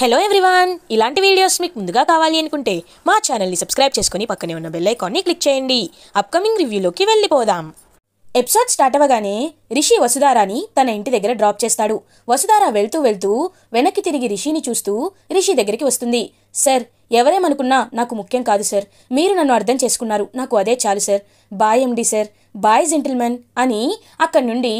hello everyone ఇలాంటి videos మీకు ముందుగా కావాలి అనుకుంటే మా ఛానల్ని సబ్స్క్రైబ్ చేసుకుని పక్కనే ఉన్న బెల్ ఐకాన్ని క్లిక్ చేయండి అప్కమింగ్ రివ్యూలోకి వెళ్ళిపోదాం ఎపిసోడ్ స్టార్ట్ అవ్వగానే రిషి వసుధారాని తన ఇంటి దగ్గర డ్రాప్ చేస్తాడు వసుధార వెళ్తూ వెళ్తూ వెనక్కి తిరిగి రిషిని చూస్తూ రిషి దగ్గరికి వస్తుంది సార్ ఎవరేమనుకున్నా నాకు ముఖ్యం కాదు సార్ మీరు నన్ను అర్థం చేసుకున్నారు నాకు అదే చాలు sir bye MD sir bye gentlemen అని అక్కడి నుండి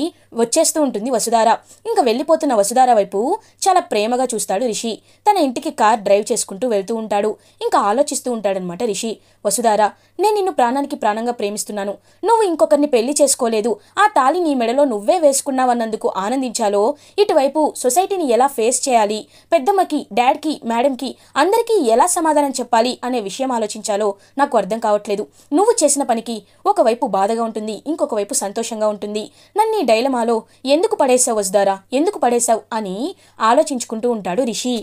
వచ్చేస్తూ ఉంటుంది వసుధార ఇంకా వెళ్ళిపోతున్న వసుధార వైపు చాలా ప్రేమగా చూస్తాడు రిషి తన ఇంటికి కార్ డ్రైవ్ చేసుకుంటూ వెళ్తూ ఉంటాడు ఇంకా ఆలోచిస్తూ ఉంటాడనమాట రిషి వసుధార నేను నిన్ను ప్రాణానికి ప్రాణంగా ప్రేమిస్తున్నాను నువ్వు ఇంకొకరిని పెళ్లి చేసుకోలేదు ఆ తాళి నీ మెడలో నువ్వే వేసుకున్నావన్నందుకు ఆనందించాలో ఇటువైపు సొసైటీని ఎలా ఫేస్ చేయాలి పెద్దమ్మకి డాడ్కి మేడంకి అందరికీ ఎలా సమాధానం చెప్పాలి అనే విషయం ఆలోచించాలో నాకు అర్థం కావట్లేదు నువ్వు చేసిన పనికి ఒకవైపు బాధగా ఉంటుంది ఉంటుంది ఇంకొక వైపు సంతోషంగా ఉంటుంది నన్ను డైలమాలో ఎందుకు పడేశావు వసుదారా ఎందుకు పడేశావు అని ఆలోచించుకుంటూ ఉంటాడు రిషి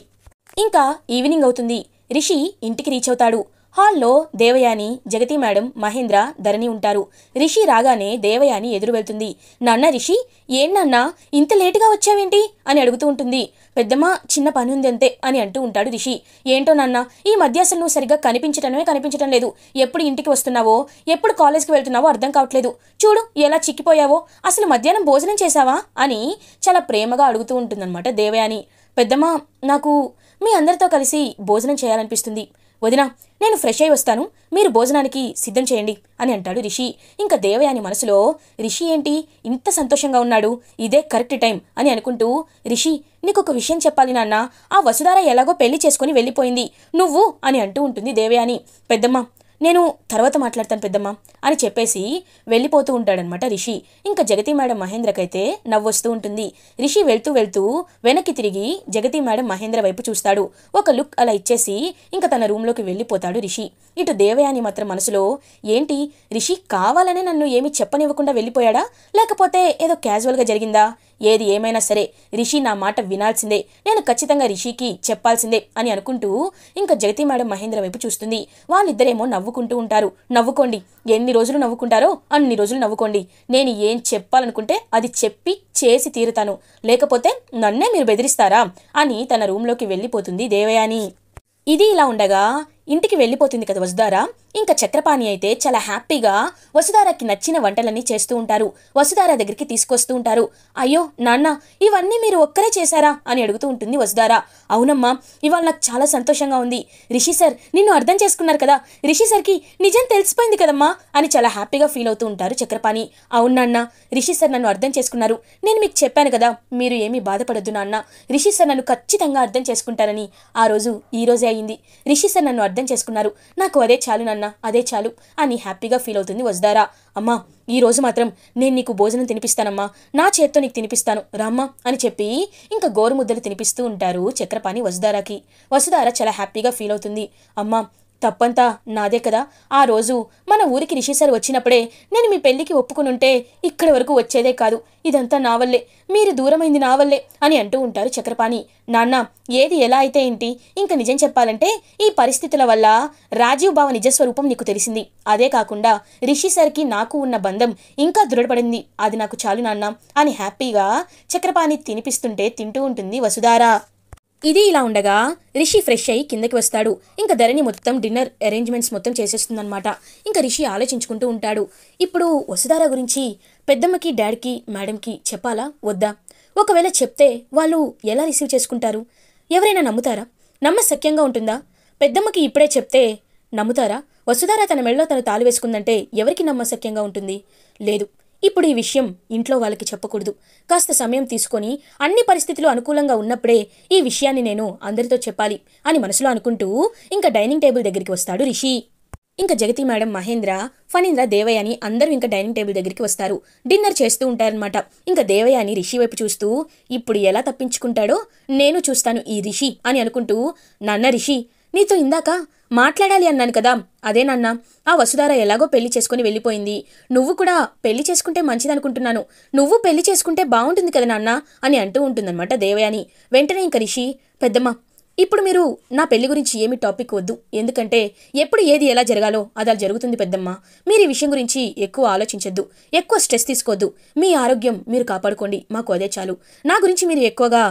ఇంకా ఈవినింగ్ అవుతుంది రిషి ఇంటికి రీచ్ అవుతాడు హాల్లో దేవయాని జగతి మేడం మహేంద్ర ధరణి ఉంటారు రిషి రాగానే దేవయాని ఎదురు వెళ్తుంది నాన్న రిషి నాన్నా ఇంత లేటుగా వచ్చావేంటి అని అడుగుతూ ఉంటుంది పెద్దమ్మ చిన్న పని ఉంది అంతే అని అంటూ ఉంటాడు రిషి ఏంటో నాన్న ఈ మధ్య అసలు నువ్వు సరిగ్గా కనిపించటమే కనిపించటం లేదు ఎప్పుడు ఇంటికి వస్తున్నావో ఎప్పుడు కాలేజ్కి వెళ్తున్నావో అర్థం కావట్లేదు చూడు ఎలా చిక్కిపోయావో అసలు మధ్యాహ్నం భోజనం చేశావా అని చాలా ప్రేమగా అడుగుతూ ఉంటుందన్నమాట దేవయాని పెద్దమ్మ నాకు మీ అందరితో కలిసి భోజనం చేయాలనిపిస్తుంది వదినా నేను ఫ్రెష్ అయి వస్తాను మీరు భోజనానికి సిద్ధం చేయండి అని అంటాడు రిషి ఇంకా దేవయాని మనసులో రిషి ఏంటి ఇంత సంతోషంగా ఉన్నాడు ఇదే కరెక్ట్ టైం అని అనుకుంటూ రిషి నీకు ఒక విషయం చెప్పాలి నాన్న ఆ వసుధార ఎలాగో పెళ్లి చేసుకుని వెళ్ళిపోయింది నువ్వు అని అంటూ ఉంటుంది దేవయాని పెద్దమ్మ నేను తర్వాత మాట్లాడతాను పెద్దమ్మా అని చెప్పేసి వెళ్ళిపోతూ ఉంటాడనమాట రిషి ఇంకా జగతి మేడం మహేంద్రకైతే నవ్వొస్తూ ఉంటుంది రిషి వెళ్తూ వెళ్తూ వెనక్కి తిరిగి జగతి మేడం మహేంద్ర వైపు చూస్తాడు ఒక లుక్ అలా ఇచ్చేసి ఇంకా తన రూమ్లోకి వెళ్ళిపోతాడు రిషి ఇటు దేవయాని మాత్రం మనసులో ఏంటి రిషి కావాలనే నన్ను ఏమీ చెప్పనివ్వకుండా వెళ్ళిపోయాడా లేకపోతే ఏదో క్యాజువల్గా జరిగిందా ఏది ఏమైనా సరే రిషి నా మాట వినాల్సిందే నేను ఖచ్చితంగా రిషికి చెప్పాల్సిందే అని అనుకుంటూ ఇంకా జగతి మేడం మహేంద్ర వైపు చూస్తుంది వాళ్ళిద్దరేమో నవ్వుకుంటూ ఉంటారు నవ్వుకోండి ఎన్ని రోజులు నవ్వుకుంటారో అన్ని రోజులు నవ్వుకోండి నేను ఏం చెప్పాలనుకుంటే అది చెప్పి చేసి తీరుతాను లేకపోతే నన్నే మీరు బెదిరిస్తారా అని తన రూమ్లోకి వెళ్ళిపోతుంది దేవయాని ఇది ఇలా ఉండగా ఇంటికి వెళ్ళిపోతుంది కదా వసుదారా ఇంకా చక్రపాణి అయితే చాలా హ్యాపీగా వసుధారాకి నచ్చిన వంటలన్నీ చేస్తూ ఉంటారు వసుధార దగ్గరికి తీసుకొస్తూ ఉంటారు అయ్యో నాన్న ఇవన్నీ మీరు ఒక్కరే చేశారా అని అడుగుతూ ఉంటుంది వసుధార అవునమ్మా ఇవాళ నాకు చాలా సంతోషంగా ఉంది రిషి సార్ నిన్ను అర్థం చేసుకున్నారు కదా రిషి సార్కి నిజం తెలిసిపోయింది కదమ్మా అని చాలా హ్యాపీగా ఫీల్ అవుతూ ఉంటారు చక్రపాణి అవును నాన్న రిషి సార్ నన్ను అర్థం చేసుకున్నారు నేను మీకు చెప్పాను కదా మీరు ఏమీ బాధపడద్దు నాన్న రిషి సార్ నన్ను ఖచ్చితంగా అర్థం చేసుకుంటారని ఆ రోజు ఈ రోజే అయింది రిషి సార్ నన్ను అర్థం చేసుకున్నారు నాకు అదే చాలు నాన్న అన్న అదే చాలు అని హ్యాపీగా ఫీల్ అవుతుంది వజదారా అమ్మా ఈ రోజు మాత్రం నేను నీకు భోజనం తినిపిస్తానమ్మా నా చేత్తో నీకు తినిపిస్తాను రామ్మా అని చెప్పి ఇంకా గోరుముద్దలు తినిపిస్తూ ఉంటారు చక్రపాణి వసుదారాకి వసుదార చాలా హ్యాపీగా ఫీల్ అవుతుంది అమ్మా తప్పంతా నాదే కదా ఆ రోజు మన ఊరికి రిషి సార్ వచ్చినప్పుడే నేను మీ పెళ్లికి ఒప్పుకునుంటే ఇక్కడి వరకు వచ్చేదే కాదు ఇదంతా నా వల్లే మీరు దూరమైంది నా వల్లే అని అంటూ ఉంటారు చక్రపాణి నాన్న ఏది ఎలా అయితే ఏంటి ఇంక నిజం చెప్పాలంటే ఈ పరిస్థితుల వల్ల రాజీవ్ బావ నిజస్వరూపం నీకు తెలిసింది అదే కాకుండా రిషి సార్కి నాకు ఉన్న బంధం ఇంకా దృఢపడింది అది నాకు చాలు నాన్న అని హ్యాపీగా చక్రపాణి తినిపిస్తుంటే తింటూ ఉంటుంది వసుధారా ఇది ఇలా ఉండగా రిషి ఫ్రెష్ అయ్యి కిందకి వస్తాడు ఇంకా ధరణి మొత్తం డిన్నర్ అరేంజ్మెంట్స్ మొత్తం అనమాట ఇంకా రిషి ఆలోచించుకుంటూ ఉంటాడు ఇప్పుడు వసుధార గురించి పెద్దమ్మకి డాడీకి మేడంకి చెప్పాలా వద్దా ఒకవేళ చెప్తే వాళ్ళు ఎలా రిసీవ్ చేసుకుంటారు ఎవరైనా నమ్ముతారా నమ్మ సఖ్యంగా ఉంటుందా పెద్దమ్మకి ఇప్పుడే చెప్తే నమ్ముతారా వసుధార తన మెడలో తను తాళి వేసుకుందంటే ఎవరికి నమ్మసక్యంగా ఉంటుంది లేదు ఇప్పుడు ఈ విషయం ఇంట్లో వాళ్ళకి చెప్పకూడదు కాస్త సమయం తీసుకొని అన్ని పరిస్థితులు అనుకూలంగా ఉన్నప్పుడే ఈ విషయాన్ని నేను అందరితో చెప్పాలి అని మనసులో అనుకుంటూ ఇంకా డైనింగ్ టేబుల్ దగ్గరికి వస్తాడు రిషి ఇంకా జగతి మేడం మహేంద్ర ఫణీంద్ర దేవయ్య అని అందరూ ఇంకా డైనింగ్ టేబుల్ దగ్గరికి వస్తారు డిన్నర్ చేస్తూ ఉంటారనమాట ఇంకా దేవయ్య అని రిషి వైపు చూస్తూ ఇప్పుడు ఎలా తప్పించుకుంటాడో నేను చూస్తాను ఈ రిషి అని అనుకుంటూ నాన్న రిషి నీతో ఇందాక మాట్లాడాలి అన్నాను కదా అదేనన్నా ఆ వసుధార ఎలాగో పెళ్లి చేసుకుని వెళ్ళిపోయింది నువ్వు కూడా పెళ్లి చేసుకుంటే మంచిదనుకుంటున్నాను నువ్వు పెళ్లి చేసుకుంటే బాగుంటుంది కదా నాన్న అని అంటూ ఉంటుందన్నమాట దేవయాని వెంటనే ఇంక రిషి పెద్దమ్మ ఇప్పుడు మీరు నా పెళ్లి గురించి ఏమి టాపిక్ వద్దు ఎందుకంటే ఎప్పుడు ఏది ఎలా జరగాలో అది అలా జరుగుతుంది పెద్దమ్మ మీరు ఈ విషయం గురించి ఎక్కువ ఆలోచించొద్దు ఎక్కువ స్ట్రెస్ తీసుకోవద్దు మీ ఆరోగ్యం మీరు కాపాడుకోండి మాకు అదే చాలు నా గురించి మీరు ఎక్కువగా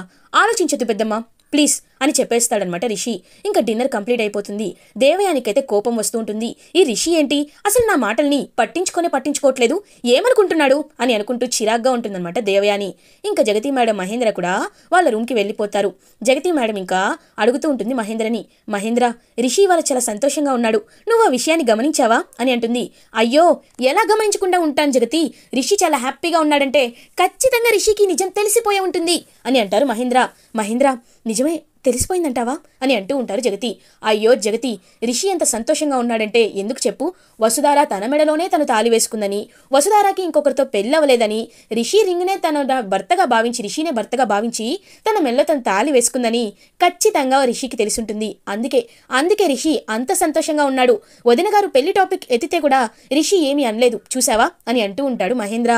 ఆలోచించొద్దు పెద్దమ్మ ప్లీజ్ అని చెప్పేస్తాడనమాట రిషి ఇంకా డిన్నర్ కంప్లీట్ అయిపోతుంది దేవయానికైతే కోపం వస్తూ ఉంటుంది ఈ రిషి ఏంటి అసలు నా మాటల్ని పట్టించుకొనే పట్టించుకోవట్లేదు ఏమనుకుంటున్నాడు అని అనుకుంటూ చిరాగ్గా ఉంటుందన్నమాట దేవయాని ఇంకా జగతి మేడం మహేంద్ర కూడా వాళ్ళ రూమ్కి వెళ్ళిపోతారు జగతి మేడం ఇంకా అడుగుతూ ఉంటుంది మహేంద్రని మహేంద్ర రిషి వాళ్ళ చాలా సంతోషంగా ఉన్నాడు నువ్వు ఆ విషయాన్ని గమనించావా అని అంటుంది అయ్యో ఎలా గమనించకుండా ఉంటాను జగతి రిషి చాలా హ్యాపీగా ఉన్నాడంటే ఖచ్చితంగా రిషికి నిజం తెలిసిపోయి ఉంటుంది అని అంటారు మహేంద్ర మహేంద్ర నిజమే తెలిసిపోయిందంటావా అని అంటూ ఉంటారు జగతి అయ్యో జగతి రిషి ఎంత సంతోషంగా ఉన్నాడంటే ఎందుకు చెప్పు వసుధార తన మెడలోనే తను తాలి వేసుకుందని వసుధారాకి ఇంకొకరితో పెళ్ళవలేదని రిషి రింగ్నే తన భర్తగా భావించి రిషినే భర్తగా భావించి తన మెడలో తను తాలి వేసుకుందని ఖచ్చితంగా రిషికి తెలిసుంటుంది అందుకే అందుకే రిషి అంత సంతోషంగా ఉన్నాడు వదిన గారు పెళ్లి టాపిక్ ఎత్తితే కూడా రిషి ఏమీ అనలేదు చూసావా అని అంటూ ఉంటాడు మహేంద్ర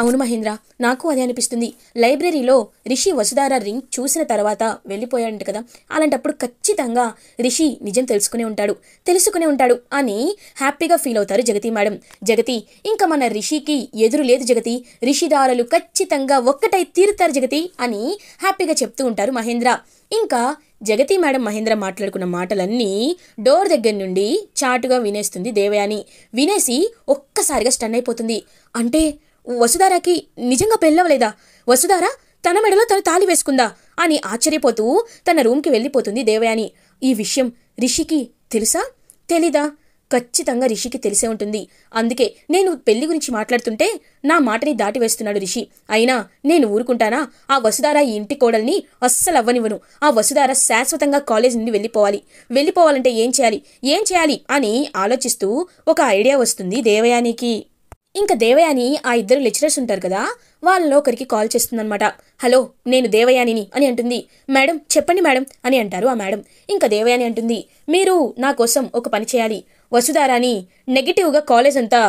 అవును మహేంద్ర నాకు అదే అనిపిస్తుంది లైబ్రరీలో రిషి వసుధార రింగ్ చూసిన తర్వాత వెళ్ళిపోయాడంట కదా అలాంటప్పుడు ఖచ్చితంగా రిషి నిజం తెలుసుకునే ఉంటాడు తెలుసుకునే ఉంటాడు అని హ్యాపీగా ఫీల్ అవుతారు జగతి మేడం జగతి ఇంకా మన రిషికి ఎదురు లేదు జగతి రిషిదారులు ఖచ్చితంగా ఒక్కటై తీరుతారు జగతి అని హ్యాపీగా చెప్తూ ఉంటారు మహేంద్ర ఇంకా జగతి మేడం మహేంద్ర మాట్లాడుకున్న మాటలన్నీ డోర్ దగ్గర నుండి చాటుగా వినేస్తుంది దేవయాని వినేసి ఒక్కసారిగా స్టన్ అయిపోతుంది అంటే వసుధారాకి నిజంగా పెళ్ళవలేదా వసుధారా తన మెడలో తను తాలి వేసుకుందా అని ఆశ్చర్యపోతూ తన రూమ్కి వెళ్ళిపోతుంది దేవయాని ఈ విషయం రిషికి తెలుసా తెలీదా ఖచ్చితంగా రిషికి తెలిసే ఉంటుంది అందుకే నేను పెళ్లి గురించి మాట్లాడుతుంటే నా మాటని దాటివేస్తున్నాడు రిషి అయినా నేను ఊరుకుంటానా ఆ వసుధార ఈ ఇంటి కోడల్ని అస్సలు అవ్వనివ్వను ఆ వసుధార శాశ్వతంగా కాలేజ్ నుండి వెళ్ళిపోవాలి వెళ్ళిపోవాలంటే ఏం చేయాలి ఏం చేయాలి అని ఆలోచిస్తూ ఒక ఐడియా వస్తుంది దేవయానికి ఇంకా దేవయాని ఆ ఇద్దరు లెక్చరర్స్ ఉంటారు కదా వాళ్ళలో ఒకరికి కాల్ చేస్తుందనమాట హలో నేను దేవయానిని అని అంటుంది మేడం చెప్పండి మేడం అని అంటారు ఆ మేడం ఇంకా దేవయాని అంటుంది మీరు నా కోసం ఒక పని చేయాలి వసుధారాని నెగిటివ్గా కాలేజ్ అంతా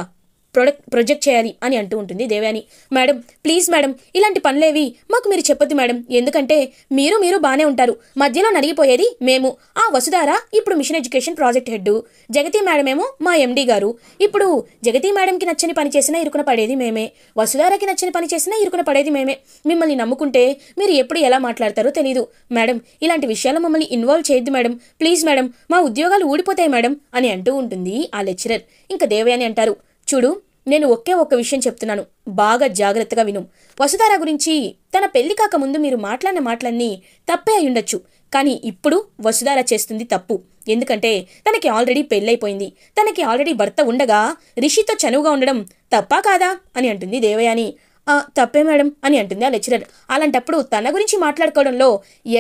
ప్రొడక్ట్ ప్రొజెక్ట్ చేయాలి అని అంటూ ఉంటుంది దేవయాని మేడం ప్లీజ్ మేడం ఇలాంటి పనులేవి మాకు మీరు చెప్పొద్దు మేడం ఎందుకంటే మీరు మీరు బాగానే ఉంటారు మధ్యలో నలిగిపోయేది మేము ఆ వసుధార ఇప్పుడు mission education project head Jagati madam ఏమో మా ఎండీ గారు ఇప్పుడు జగతి మేడంకి నచ్చని పని చేసినా ఇరుకున పడేది మేమే వసుధారకి నచ్చని పని చేసినా ఇరుకున పడేది మేమే మిమ్మల్ని నమ్ముకుంటే మీరు ఎప్పుడు ఎలా మాట్లాడతారో తెలీదు మేడం ఇలాంటి విషయాలు మమ్మల్ని ఇన్వాల్వ్ చేయొద్దు మేడం ప్లీజ్ మేడం మా ఉద్యోగాలు ఊడిపోతాయి మేడం అని అంటూ ఉంటుంది ఆ లెక్చరర్ ఇంకా దేవయాని అంటారు చూడు నేను ఒకే ఒక్క విషయం చెప్తున్నాను బాగా జాగ్రత్తగా విను వసుధార గురించి తన పెళ్లి కాక ముందు మీరు మాట్లాడిన మాటలన్నీ తప్పే అయ్యుండొచ్చు కానీ ఇప్పుడు వసుధార చేస్తుంది తప్పు ఎందుకంటే తనకి ఆల్రెడీ పెళ్ళైపోయింది తనకి ఆల్రెడీ భర్త ఉండగా రిషితో చనువుగా ఉండడం తప్పా కాదా అని అంటుంది దేవయాని తప్పే మేడం అని అంటుంది ఆ లెక్చరర్ అలాంటప్పుడు తన గురించి మాట్లాడుకోవడంలో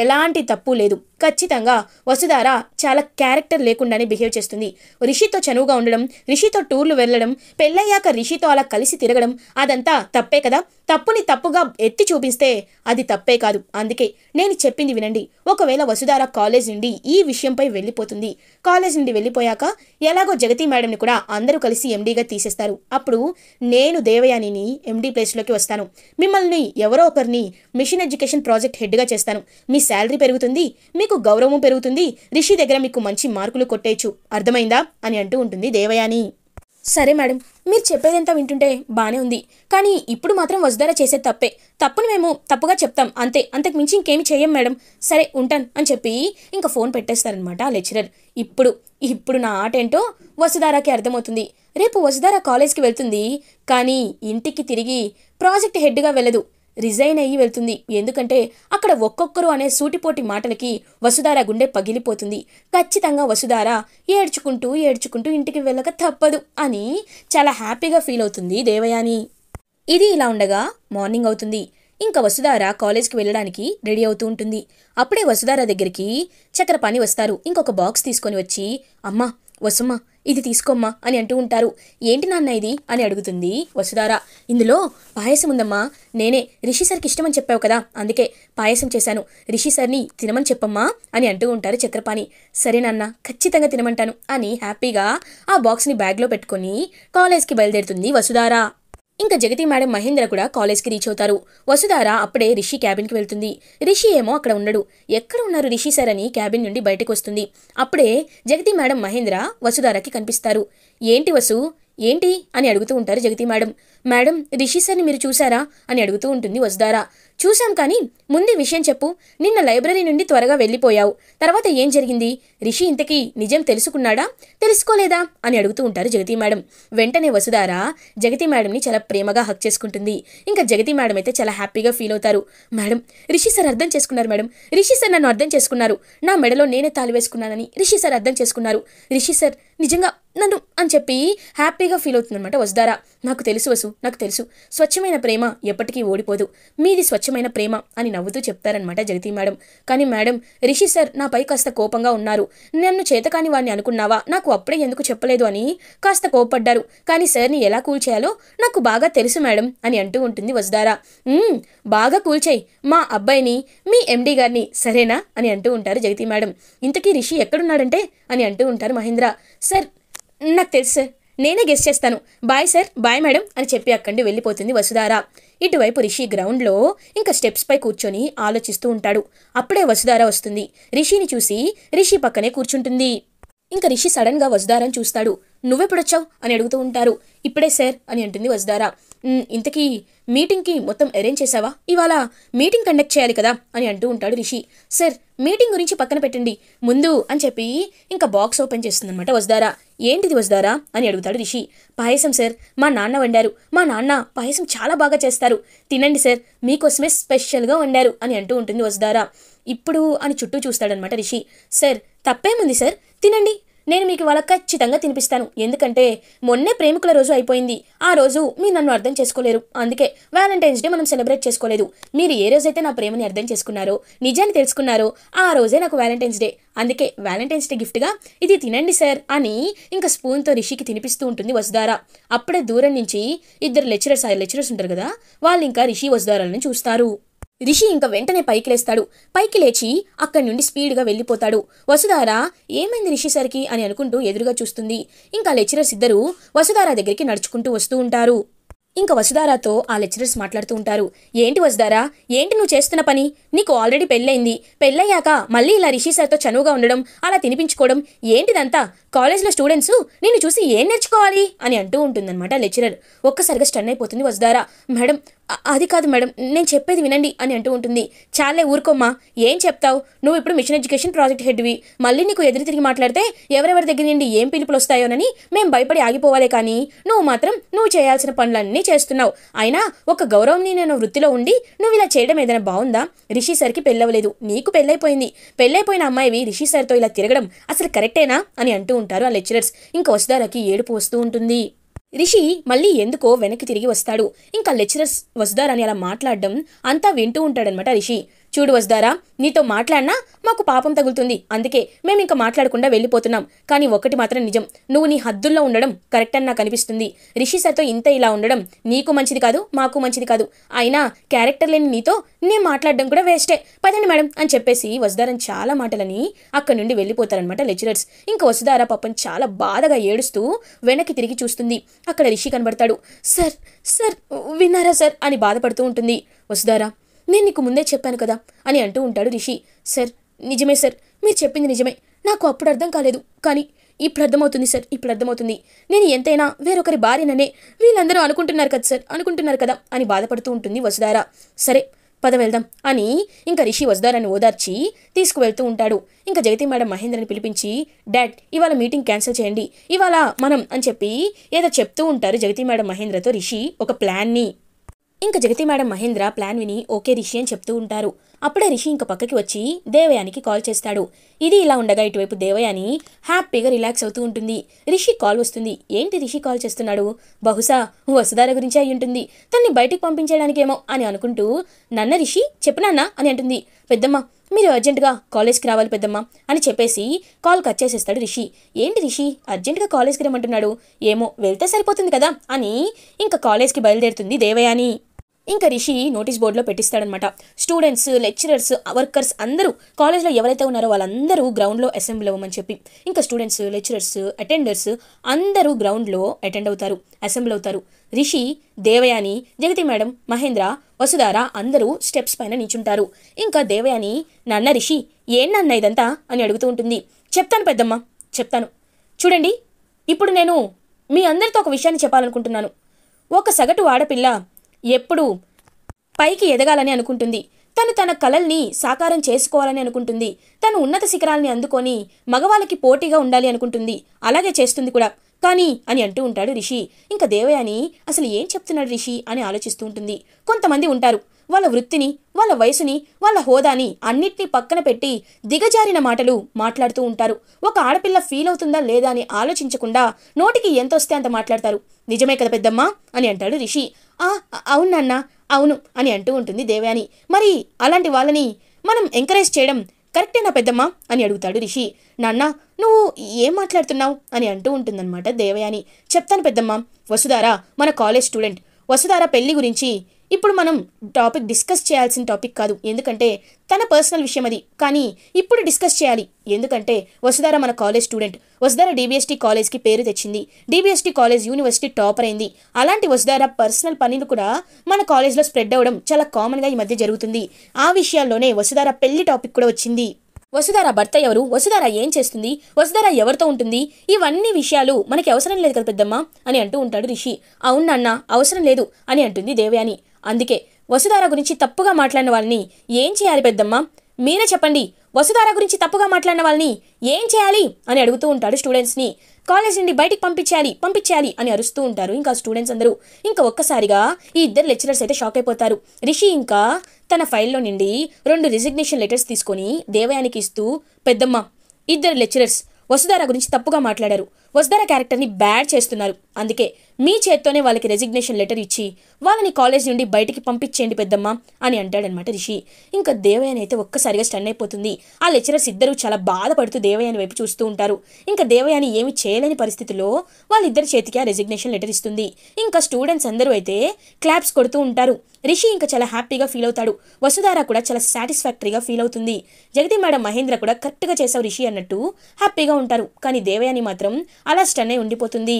ఎలాంటి తప్పు లేదు ఖచ్చితంగా వసుధార చాలా క్యారెక్టర్ లేకుండానే బిహేవ్ చేస్తుంది రిషితో చనువుగా ఉండడం రిషితో టూర్లు వెళ్ళడం పెళ్ళయ్యాక రిషితో అలా కలిసి తిరగడం అదంతా తప్పే కదా తప్పుని తప్పుగా ఎత్తి చూపిస్తే అది తప్పే కాదు అందుకే నేను చెప్పింది వినండి ఒకవేళ వసుధార కాలేజ్ నుండి ఈ విషయంపై వెళ్ళిపోతుంది కాలేజ్ నుండి వెళ్ళిపోయాక ఎలాగో జగతి మేడంని కూడా అందరూ కలిసి ఎండీగా తీసేస్తారు అప్పుడు నేను దేవయానిని ఎండీ ప్లేస్లోకి వస్తాను మిమ్మల్ని ఎవరో ఒకరిని మిషన్ ఎడ్యుకేషన్ ప్రాజెక్ట్ హెడ్గా చేస్తాను మీ శాలరీ పెరుగుతుంది మీకు మీకు గౌరవం పెరుగుతుంది రిషి దగ్గర మీకు మంచి మార్కులు కొట్టేచ్చు అర్థమైందా అని అంటూ ఉంటుంది దేవయాని సరే మేడం మీరు చెప్పేదంతా వింటుంటే బానే ఉంది కానీ ఇప్పుడు మాత్రం వసుధారా చేసే తప్పే తప్పును మేము తప్పుగా చెప్తాం అంతే అంతకు మించి ఇంకేమి చేయం మేడం సరే ఉంటాను అని చెప్పి ఇంకా ఫోన్ పెట్టేస్తారనమాట ఆ లెక్చరర్ ఇప్పుడు ఇప్పుడు నా ఆట ఏంటో వసుధారాకి అర్థమవుతుంది రేపు వసుధారా కాలేజ్కి వెళ్తుంది కానీ ఇంటికి తిరిగి ప్రాజెక్ట్ హెడ్గా వెళ్ళదు రిజైన్ అయ్యి వెళ్తుంది ఎందుకంటే అక్కడ ఒక్కొక్కరు అనే సూటిపోటి మాటలకి వసుధార గుండె పగిలిపోతుంది ఖచ్చితంగా వసుధార ఏడ్చుకుంటూ ఏడ్చుకుంటూ ఇంటికి వెళ్ళక తప్పదు అని చాలా హ్యాపీగా ఫీల్ అవుతుంది దేవయాని ఇది ఇలా ఉండగా మార్నింగ్ అవుతుంది ఇంకా వసుధార కాలేజ్కి వెళ్ళడానికి రెడీ అవుతూ ఉంటుంది అప్పుడే వసుధార దగ్గరికి పని వస్తారు ఇంకొక బాక్స్ తీసుకొని వచ్చి అమ్మ వసుమ్మ ఇది తీసుకోమ్మా అని అంటూ ఉంటారు ఏంటి నాన్న ఇది అని అడుగుతుంది వసుధార ఇందులో పాయసం ఉందమ్మా నేనే రిషి సార్కి ఇష్టమని చెప్పావు కదా అందుకే పాయసం చేశాను రిషి సార్ని తినమని చెప్పమ్మా అని అంటూ ఉంటారు చక్రపాణి సరే నాన్న ఖచ్చితంగా తినమంటాను అని హ్యాపీగా ఆ బాక్స్ని బ్యాగ్లో పెట్టుకొని కాలేజ్కి బయలుదేరుతుంది వసుధార ఇంకా జగతి మేడం మహేంద్ర కూడా కాలేజ్కి రీచ్ అవుతారు వసుధార అప్పుడే రిషి క్యాబిన్కి వెళ్తుంది రిషి ఏమో అక్కడ ఉండడు ఎక్కడ ఉన్నారు రిషి సార్ అని క్యాబిన్ నుండి బయటకు వస్తుంది అప్పుడే జగతి మేడం మహేంద్ర వసుధారకి కనిపిస్తారు ఏంటి వసు ఏంటి అని అడుగుతూ ఉంటారు జగతి మేడం మేడం రిషి సార్ని మీరు చూసారా అని అడుగుతూ ఉంటుంది వసుదారా చూశాం కానీ ముందే విషయం చెప్పు నిన్న లైబ్రరీ నుండి త్వరగా వెళ్ళిపోయావు తర్వాత ఏం జరిగింది రిషి ఇంతకీ నిజం తెలుసుకున్నాడా తెలుసుకోలేదా అని అడుగుతూ ఉంటారు జగతి మేడం వెంటనే వసుదారా జగతి మేడంని చాలా ప్రేమగా హక్ చేసుకుంటుంది ఇంకా జగతి మేడం అయితే చాలా హ్యాపీగా ఫీల్ అవుతారు మేడం రిషి సార్ అర్థం చేసుకున్నారు మేడం రిషి సార్ నన్ను అర్థం చేసుకున్నారు నా మెడలో నేనే తాలు వేసుకున్నానని రిషి సార్ అర్థం చేసుకున్నారు రిషి సార్ నిజంగా నన్ను అని చెప్పి హ్యాపీగా ఫీల్ అవుతుందన్నమాట వసుదారా నాకు తెలుసు వసు నాకు తెలుసు స్వచ్ఛమైన ప్రేమ ఎప్పటికీ ఓడిపోదు మీది స్వచ్ఛమైన ప్రేమ అని నవ్వుతూ చెప్తారనమాట జగతి మేడం కానీ మేడం రిషి సార్ నాపై కాస్త కోపంగా ఉన్నారు నన్ను చేతకాని వాడిని అనుకున్నావా నాకు అప్పుడే ఎందుకు చెప్పలేదు అని కాస్త కోపడ్డారు కానీ సార్ని ఎలా కూల్చేయాలో నాకు బాగా తెలుసు మేడం అని అంటూ ఉంటుంది వసుదారా బాగా కూల్చేయి మా అబ్బాయిని మీ ఎండీ గారిని సరేనా అని అంటూ ఉంటారు జగతి మేడం ఇంతకీ రిషి ఎక్కడున్నాడంటే అని అంటూ ఉంటారు మహేంద్ర సార్ నాకు తెలుసు నేనే గెస్ట్ చేస్తాను బాయ్ సార్ బాయ్ మేడం అని చెప్పి అక్కడి వెళ్ళిపోతుంది వసుధార ఇటువైపు రిషి గ్రౌండ్లో ఇంకా స్టెప్స్ పై కూర్చొని ఆలోచిస్తూ ఉంటాడు అప్పుడే వసుధార వస్తుంది రిషిని చూసి రిషి పక్కనే కూర్చుంటుంది ఇంకా రిషి సడన్గా వసుధారని చూస్తాడు పడొచ్చావు అని అడుగుతూ ఉంటారు ఇప్పుడే సార్ అని అంటుంది వజదారా ఇంతకీ మీటింగ్కి మొత్తం అరేంజ్ చేసావా ఇవాళ మీటింగ్ కండక్ట్ చేయాలి కదా అని అంటూ ఉంటాడు రిషి సార్ మీటింగ్ గురించి పక్కన పెట్టండి ముందు అని చెప్పి ఇంకా బాక్స్ ఓపెన్ చేస్తుందనమాట వజదారా ఏంటిది వజదారా అని అడుగుతాడు రిషి పాయసం సార్ మా నాన్న వండారు మా నాన్న పాయసం చాలా బాగా చేస్తారు తినండి సార్ మీకోసమే స్పెషల్గా వండారు అని అంటూ ఉంటుంది వజదారా ఇప్పుడు అని చుట్టూ చూస్తాడనమాట రిషి సార్ తప్పేముంది సార్ తినండి నేను మీకు వాళ్ళ ఖచ్చితంగా తినిపిస్తాను ఎందుకంటే మొన్నే ప్రేమికుల రోజు అయిపోయింది ఆ రోజు మీరు నన్ను అర్థం చేసుకోలేరు అందుకే వ్యాలంటైన్స్ డే మనం సెలబ్రేట్ చేసుకోలేదు మీరు ఏ రోజైతే నా ప్రేమని అర్థం చేసుకున్నారో నిజాన్ని తెలుసుకున్నారో ఆ రోజే నాకు వ్యాలంటైన్స్ డే అందుకే వ్యాలంటైన్స్ డే గిఫ్ట్గా ఇది తినండి సార్ అని ఇంకా స్పూన్తో రిషికి తినిపిస్తూ ఉంటుంది వసుధారా అప్పుడే దూరం నుంచి ఇద్దరు లెక్చరర్స్ లెక్చరర్స్ ఉంటారు కదా వాళ్ళు ఇంకా రిషి వసుధారాలను చూస్తారు రిషి ఇంకా వెంటనే పైకి లేస్తాడు పైకి లేచి అక్కడి నుండి స్పీడ్గా వెళ్ళిపోతాడు వసుధార ఏమైంది రిషి సరికి అని అనుకుంటూ ఎదురుగా చూస్తుంది ఇంకా లెక్చరర్స్ ఇద్దరు వసుధార దగ్గరికి నడుచుకుంటూ వస్తూ ఉంటారు ఇంకా వసుధారాతో ఆ లెక్చరర్స్ మాట్లాడుతూ ఉంటారు ఏంటి వసుధారా ఏంటి నువ్వు చేస్తున్న పని నీకు ఆల్రెడీ పెళ్ళైంది పెళ్ళయ్యాక మళ్ళీ ఇలా రిషి సార్తో చనువుగా ఉండడం అలా తినిపించుకోవడం ఏంటిదంతా కాలేజ్లో స్టూడెంట్స్ నిన్ను చూసి ఏం నేర్చుకోవాలి అని అంటూ ఉంటుందన్నమాట లెక్చరర్ ఒక్కసారిగా స్టన్ అయిపోతుంది వసుదారా మేడం అది కాదు మేడం నేను చెప్పేది వినండి అని అంటూ ఉంటుంది చాలే ఊరుకోమ్మా ఏం చెప్తావు నువ్వు ఇప్పుడు మిషన్ ఎడ్యుకేషన్ ప్రాజెక్ట్ హెడ్వి మళ్ళీ నీకు ఎదురు తిరిగి మాట్లాడితే ఎవరెవరి దగ్గర నుండి ఏం పిలుపులు వస్తాయోనని మేము భయపడి ఆగిపోవాలే కానీ నువ్వు మాత్రం నువ్వు చేయాల్సిన పనులన్నీ చేస్తున్నావు అయినా ఒక గౌరవంని నేను వృత్తిలో ఉండి నువ్వు ఇలా చేయడం ఏదైనా బాగుందా రిషి సార్కి పెళ్ళవలేదు నీకు పెళ్ళైపోయింది పెళ్ళైపోయిన అమ్మాయివి రిషి సార్తో ఇలా తిరగడం అసలు కరెక్టేనా అని అంటూ ఉంటారు ఆ లెక్చరర్స్ ఇంకా వసుధారాకి ఏడుపు వస్తూ ఉంటుంది రిషి మళ్ళీ ఎందుకో వెనక్కి తిరిగి వస్తాడు ఇంకా లెక్చరర్స్ వసుదారని అలా మాట్లాడడం అంతా వింటూ ఉంటాడనమాట రిషి చూడు వస్తారా నీతో మాట్లాడినా మాకు పాపం తగులుతుంది అందుకే మేము ఇంకా మాట్లాడకుండా వెళ్ళిపోతున్నాం కానీ ఒకటి మాత్రం నిజం నువ్వు నీ హద్దుల్లో ఉండడం కరెక్ట్ అని నాకు అనిపిస్తుంది రిషి సార్తో ఇంత ఇలా ఉండడం నీకు మంచిది కాదు మాకు మంచిది కాదు అయినా క్యారెక్టర్ లేని నీతో నేను మాట్లాడడం కూడా వేస్టే పదండి మేడం అని చెప్పేసి వసుధారని చాలా మాటలని అక్కడి నుండి వెళ్ళిపోతారనమాట లెక్చరర్స్ ఇంకా వసుధారా పాపం చాలా బాధగా ఏడుస్తూ వెనక్కి తిరిగి చూస్తుంది అక్కడ రిషి కనబడతాడు సార్ సార్ విన్నారా సార్ అని బాధపడుతూ ఉంటుంది వసుదారా నేను నీకు ముందే చెప్పాను కదా అని అంటూ ఉంటాడు రిషి సార్ నిజమే సార్ మీరు చెప్పింది నిజమే నాకు అప్పుడు అర్థం కాలేదు కానీ ఇప్పుడు అర్థమవుతుంది సార్ ఇప్పుడు అర్థమవుతుంది నేను ఎంతైనా వేరొకరి భార్యననే వీళ్ళందరూ అనుకుంటున్నారు కదా సార్ అనుకుంటున్నారు కదా అని బాధపడుతూ ఉంటుంది వసుధార సరే పద వెళ్దాం అని ఇంకా రిషి వసుధారాన్ని ఓదార్చి తీసుకువెళ్తూ ఉంటాడు ఇంకా జగతి మేడం మహేంద్రని పిలిపించి డాడ్ ఇవాళ మీటింగ్ క్యాన్సిల్ చేయండి ఇవాళ మనం అని చెప్పి ఏదో చెప్తూ ఉంటారు జగతి మేడం మహేంద్రతో రిషి ఒక ప్లాన్ని ఇంక జగతి మేడం మహేంద్ర ప్లాన్ విని ఓకే రిషి అని చెప్తూ ఉంటారు అప్పుడే రిషి ఇంక పక్కకి వచ్చి దేవయానికి కాల్ చేస్తాడు ఇది ఇలా ఉండగా ఇటువైపు దేవయాని హ్యాపీగా రిలాక్స్ అవుతూ ఉంటుంది రిషి కాల్ వస్తుంది ఏంటి రిషి కాల్ చేస్తున్నాడు బహుశా వసుధార గురించి అయి ఉంటుంది తన్ని బయటికి పంపించడానికేమో అని అనుకుంటూ నన్న రిషి చెప్పనాన్నా అని అంటుంది పెద్దమ్మ మీరు అర్జెంటుగా కాలేజ్కి రావాలి పెద్దమ్మ అని చెప్పేసి కాల్ కట్ చేసేస్తాడు రిషి ఏంటి రిషి అర్జెంటుగా కాలేజ్కి రమ్మంటున్నాడు ఏమో వెళ్తే సరిపోతుంది కదా అని ఇంకా కాలేజ్కి బయలుదేరుతుంది దేవయాని ఇంకా రిషి నోటీస్ బోర్డులో పెట్టిస్తాడనమాట స్టూడెంట్స్ లెక్చరర్స్ వర్కర్స్ అందరూ కాలేజ్లో ఎవరైతే ఉన్నారో వాళ్ళందరూ గ్రౌండ్లో అసెంబ్లీ అవ్వమని చెప్పి ఇంకా స్టూడెంట్స్ లెక్చరర్స్ అటెండర్స్ అందరూ గ్రౌండ్లో అటెండ్ అవుతారు అసెంబ్లీ అవుతారు రిషి దేవయాని జగతి మేడం మహేంద్ర వసుధార అందరూ స్టెప్స్ పైన నిల్చుంటారు ఇంకా దేవయాని నాన్న రిషి ఏం నాన్న ఇదంతా అని అడుగుతూ ఉంటుంది చెప్తాను పెద్దమ్మ చెప్తాను చూడండి ఇప్పుడు నేను మీ అందరితో ఒక విషయాన్ని చెప్పాలనుకుంటున్నాను ఒక సగటు ఆడపిల్ల ఎప్పుడూ పైకి ఎదగాలని అనుకుంటుంది తను తన కలల్ని సాకారం చేసుకోవాలని అనుకుంటుంది తను ఉన్నత శిఖరాల్ని అందుకొని మగవాళ్ళకి పోటీగా ఉండాలి అనుకుంటుంది అలాగే చేస్తుంది కూడా కానీ అని అంటూ ఉంటాడు రిషి ఇంకా దేవయాని అసలు ఏం చెప్తున్నాడు రిషి అని ఆలోచిస్తూ ఉంటుంది కొంతమంది ఉంటారు వాళ్ళ వృత్తిని వాళ్ళ వయసుని వాళ్ళ హోదాని అన్నిటినీ పక్కన పెట్టి దిగజారిన మాటలు మాట్లాడుతూ ఉంటారు ఒక ఆడపిల్ల ఫీల్ అవుతుందా లేదా అని ఆలోచించకుండా నోటికి ఎంత వస్తే అంత మాట్లాడతారు నిజమే కదా పెద్దమ్మా అని అంటాడు రిషి అవును అవును అని అంటూ ఉంటుంది దేవయాని మరి అలాంటి వాళ్ళని మనం ఎంకరేజ్ చేయడం కరెక్టేనా పెద్దమ్మా అని అడుగుతాడు రిషి నాన్న నువ్వు ఏం మాట్లాడుతున్నావు అని అంటూ ఉంటుందన్నమాట దేవయాని చెప్తాను పెద్దమ్మ వసుధారా మన కాలేజ్ స్టూడెంట్ వసుధార పెళ్లి గురించి ఇప్పుడు మనం టాపిక్ డిస్కస్ చేయాల్సిన టాపిక్ కాదు ఎందుకంటే తన పర్సనల్ విషయం అది కానీ ఇప్పుడు డిస్కస్ చేయాలి ఎందుకంటే వసుధార మన కాలేజ్ స్టూడెంట్ వసుధార డీబీఎస్టీ కాలేజ్కి పేరు తెచ్చింది డీబీఎస్టీ కాలేజ్ యూనివర్సిటీ టాపర్ అయింది అలాంటి వసుధార పర్సనల్ పనులు కూడా మన కాలేజ్లో స్ప్రెడ్ అవ్వడం చాలా కామన్గా ఈ మధ్య జరుగుతుంది ఆ విషయాల్లోనే వసుధార పెళ్లి టాపిక్ కూడా వచ్చింది వసుధార భర్త ఎవరు వసుధార ఏం చేస్తుంది వసుధార ఎవరితో ఉంటుంది ఇవన్నీ విషయాలు మనకి అవసరం లేదు కదా పెద్దమ్మ అని అంటూ ఉంటాడు రిషి అవును అవసరం లేదు అని అంటుంది దేవయాని అందుకే వసుధార గురించి తప్పుగా మాట్లాడిన వాళ్ళని ఏం చేయాలి పెద్దమ్మ మీరే చెప్పండి వసుధార గురించి తప్పుగా మాట్లాడిన వాళ్ళని ఏం చేయాలి అని అడుగుతూ ఉంటాడు స్టూడెంట్స్ని కాలేజ్ నుండి బయటికి పంపించాలి పంపించాలి అని అరుస్తూ ఉంటారు ఇంకా స్టూడెంట్స్ అందరూ ఇంకా ఒక్కసారిగా ఈ ఇద్దరు లెక్చరర్స్ అయితే షాక్ అయిపోతారు రిషి ఇంకా తన ఫైల్లో నుండి రెండు రిజిగ్నేషన్ లెటర్స్ తీసుకొని దేవయానికి ఇస్తూ పెద్దమ్మ ఇద్దరు లెక్చరర్స్ వసుధార గురించి తప్పుగా మాట్లాడారు వసుధార క్యారెక్టర్ని బ్యాడ్ చేస్తున్నారు అందుకే మీ చేత్తోనే వాళ్ళకి రెసిగ్నేషన్ లెటర్ ఇచ్చి వాళ్ళని కాలేజ్ నుండి బయటికి పంపించేయండి పెద్దమ్మ అని అంటాడనమాట రిషి ఇంకా దేవయాని అయితే ఒక్కసారిగా స్టన్ అయిపోతుంది ఆ లెక్చరర్స్ ఇద్దరు చాలా బాధపడుతూ దేవయాని వైపు చూస్తూ ఉంటారు ఇంకా దేవయాని ఏమి చేయలేని పరిస్థితిలో వాళ్ళిద్దరి చేతికి ఆ రెసిగ్నేషన్ లెటర్ ఇస్తుంది ఇంకా స్టూడెంట్స్ అందరూ అయితే క్లాప్స్ కొడుతూ ఉంటారు రిషి ఇంకా చాలా హ్యాపీగా ఫీల్ అవుతాడు వసుధార కూడా చాలా సాటిస్ఫాక్టరీగా ఫీల్ అవుతుంది జగతి మేడం మహేంద్ర కూడా కరెక్ట్గా చేసావు రిషి అన్నట్టు హ్యాపీగా ఉంటారు కానీ దేవయాని మాత్రం అలా స్టన్ అయి ఉండిపోతుంది